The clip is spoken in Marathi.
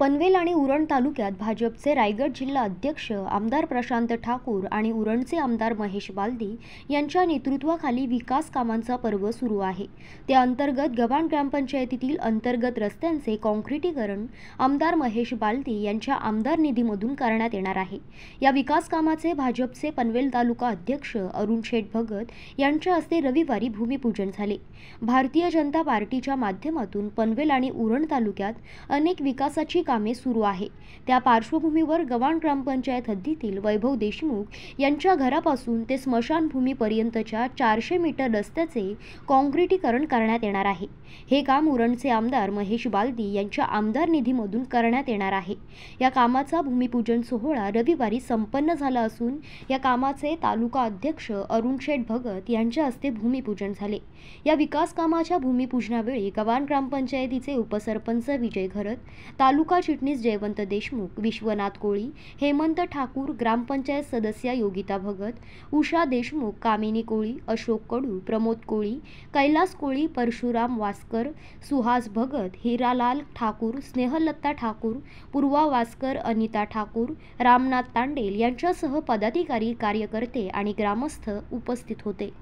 पनवेल आणि उरण तालुक्यात भाजपचे रायगड जिल्हा अध्यक्ष आमदार प्रशांत ठाकूर आणि उरणचे आमदार महेश बालदी यांच्या नेतृत्वाखाली विकास कामांचा पर्व सुरू आहे त्या अंतर्गत गव्हाण ग्रामपंचायतीतील अंतर्गत रस्त्यांचे कॉन्क्रिटीकरण आमदार महेश बालदी यांच्या आमदार निधीमधून करण्यात येणार आहे या विकास कामाचे भाजपचे पनवेल तालुका अध्यक्ष अरुण शेठ भगत यांच्या हस्ते रविवारी भूमिपूजन झाले भारतीय जनता पार्टीच्या माध्यमातून पनवेल आणि उरण तालुक्यात अनेक विकासाची विकासाची कामे सुरू आहे त्या पार्श्वभूमीवर गव्हाण ग्रामपंचायत हद्दीतील वैभव देशमुख यांच्या घरापासून ते स्मशानभूमीपर्यंतच्या चारशे मीटर रस्त्याचे कॉन्क्रिटीकरण करण्यात येणार आहे हे काम उरणचे आमदार महेश बालदी यांच्या आमदार निधीमधून करण्यात येणार आहे या कामाचा भूमिपूजन सोहळा रविवारी संपन्न झाला असून या कामाचे तालुका अध्यक्ष अरुण शेठ भगत यांच्या हस्ते भूमिपूजन झाले या विकास कामाच्या भूमिपूजनावेळी गव्हाण ग्रामपंचायतीचे उपसरपंच विजय घरत तालुका तालुका चिटणीस जयवंत देशमुख विश्वनाथ कोळी हेमंत ठाकूर ग्रामपंचायत सदस्या योगिता भगत उषा देशमुख कामिनी कोळी अशोक कडू प्रमोद कोळी कैलास कोळी परशुराम वास्कर सुहास भगत हिरालाल ठाकूर स्नेहलता ठाकूर पूर्वा वास्कर अनिता ठाकूर रामनाथ तांडेल यांच्यासह पदाधिकारी कार्यकर्ते आणि ग्रामस्थ उपस्थित होते